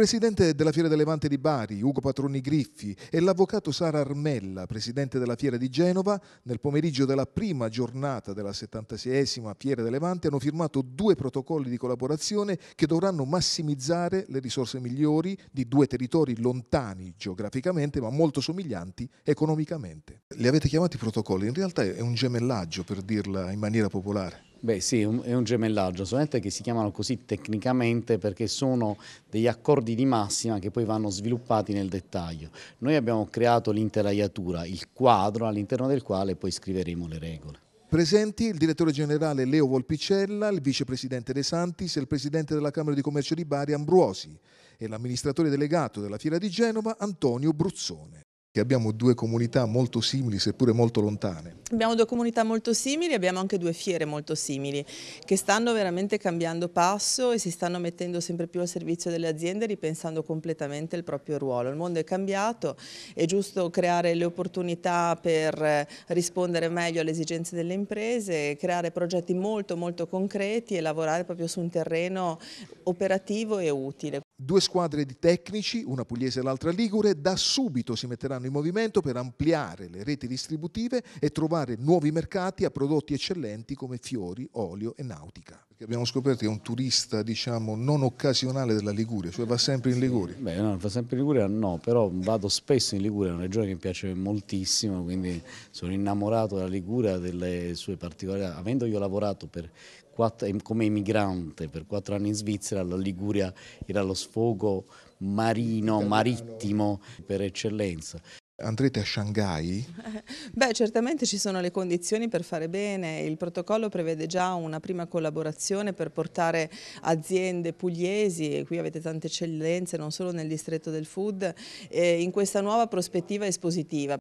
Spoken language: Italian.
presidente della Fiera del Levante di Bari, Ugo Patroni Griffi, e l'avvocato Sara Armella, presidente della Fiera di Genova, nel pomeriggio della prima giornata della 76esima Fiera del Levante hanno firmato due protocolli di collaborazione che dovranno massimizzare le risorse migliori di due territori lontani geograficamente ma molto somiglianti economicamente. Li avete chiamati protocolli, in realtà è un gemellaggio per dirla in maniera popolare. Beh sì, è un gemellaggio, solamente che si chiamano così tecnicamente perché sono degli accordi di massima che poi vanno sviluppati nel dettaglio. Noi abbiamo creato l'interaiatura, il quadro all'interno del quale poi scriveremo le regole. Presenti il direttore generale Leo Volpicella, il vicepresidente De Santis il presidente della Camera di Commercio di Bari Ambruosi e l'amministratore delegato della Fiera di Genova Antonio Bruzzone che abbiamo due comunità molto simili, seppure molto lontane. Abbiamo due comunità molto simili, abbiamo anche due fiere molto simili, che stanno veramente cambiando passo e si stanno mettendo sempre più al servizio delle aziende, ripensando completamente il proprio ruolo. Il mondo è cambiato, è giusto creare le opportunità per eh, rispondere meglio alle esigenze delle imprese, creare progetti molto molto concreti e lavorare proprio su un terreno operativo e utile. Due squadre di tecnici, una pugliese e l'altra ligure, da subito si metteranno in movimento per ampliare le reti distributive e trovare nuovi mercati a prodotti eccellenti come fiori, olio e nautica che abbiamo scoperto che è un turista diciamo non occasionale della Liguria, cioè va sempre in Liguria. Beh, no, va sempre in Liguria no, però vado spesso in Liguria, è una regione che mi piace moltissimo, quindi sono innamorato della Liguria, delle sue particolarità. Avendo io lavorato per quattro, eh, come emigrante per quattro anni in Svizzera, la Liguria era lo sfogo marino, marittimo per eccellenza. Andrete a Shanghai? Beh, certamente ci sono le condizioni per fare bene. Il protocollo prevede già una prima collaborazione per portare aziende pugliesi, e qui avete tante eccellenze, non solo nel distretto del food, eh, in questa nuova prospettiva espositiva.